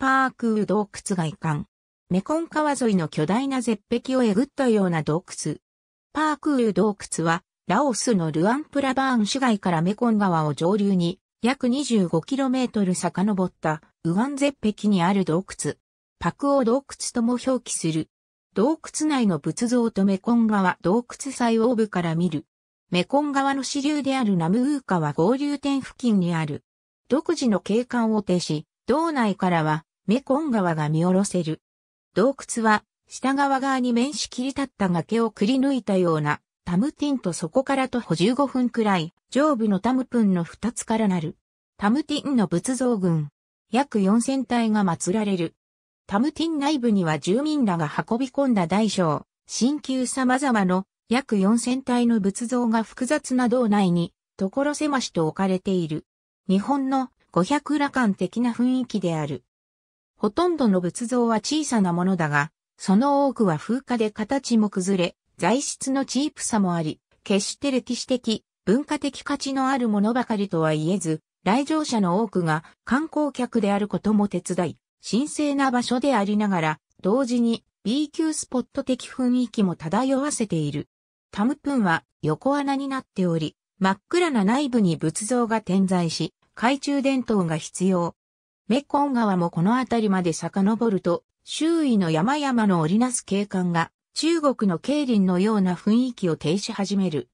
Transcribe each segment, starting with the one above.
パークウ洞窟外観。メコン川沿いの巨大な絶壁をえぐったような洞窟。パークウ洞窟は、ラオスのルアンプラバーン市街からメコン川を上流に、約 25km 遡った、右ン絶壁にある洞窟。パクオ洞窟とも表記する。洞窟内の仏像とメコン川洞窟最奥部から見る。メコン川の支流であるナムウー川合流点付近にある。独自の景観を呈し、道内からはメコン川が見下ろせる。洞窟は、下側側に面し切り立った崖をくり抜いたような、タムティンとそこから徒歩15分くらい、上部のタムプンの2つからなる。タムティンの仏像群。約4000体が祀られる。タムティン内部には住民らが運び込んだ大小、新旧様々の約4000体の仏像が複雑な道内に、所狭しと置かれている。日本の五百羅漢的な雰囲気である。ほとんどの仏像は小さなものだが、その多くは風化で形も崩れ、材質のチープさもあり、決して歴史的、文化的価値のあるものばかりとは言えず、来場者の多くが観光客であることも手伝い、神聖な場所でありながら、同時に B 級スポット的雰囲気も漂わせている。タムプンは横穴になっており、真っ暗な内部に仏像が点在し、懐中電灯が必要、メッコン川もこの辺りまで遡ると、周囲の山々の織りなす景観が、中国の桂林のような雰囲気を呈し始める。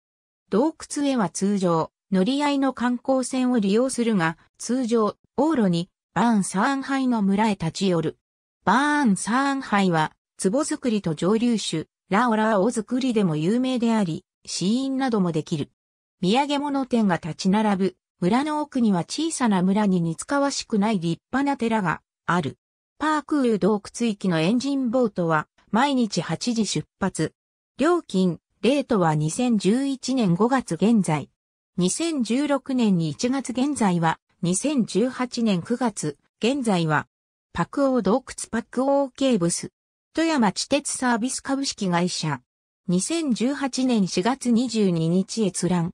洞窟へは通常、乗り合いの観光船を利用するが、通常、往路に、バーン・サーンハイの村へ立ち寄る。バーン・サーンハイは、壺作りと蒸留酒、ラオラオ作りでも有名であり、死因などもできる。土産物店が立ち並ぶ、村の奥には小さな村に似つかわしくない立派な寺がある。パークー洞窟域のエンジンボートは毎日8時出発。料金、レートは2011年5月現在。2016年に1月現在は、2018年9月現在は、パクオー洞窟パクオーケーブス、富山地鉄サービス株式会社。2018年4月22日閲覧。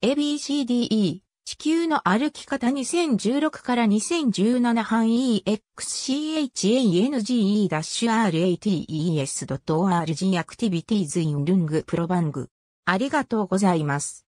ABCDE 地球の歩き方2016から2017範囲 EXCHANGE-RATES.org アクティビティーズインルングプロバング。ありがとうございます。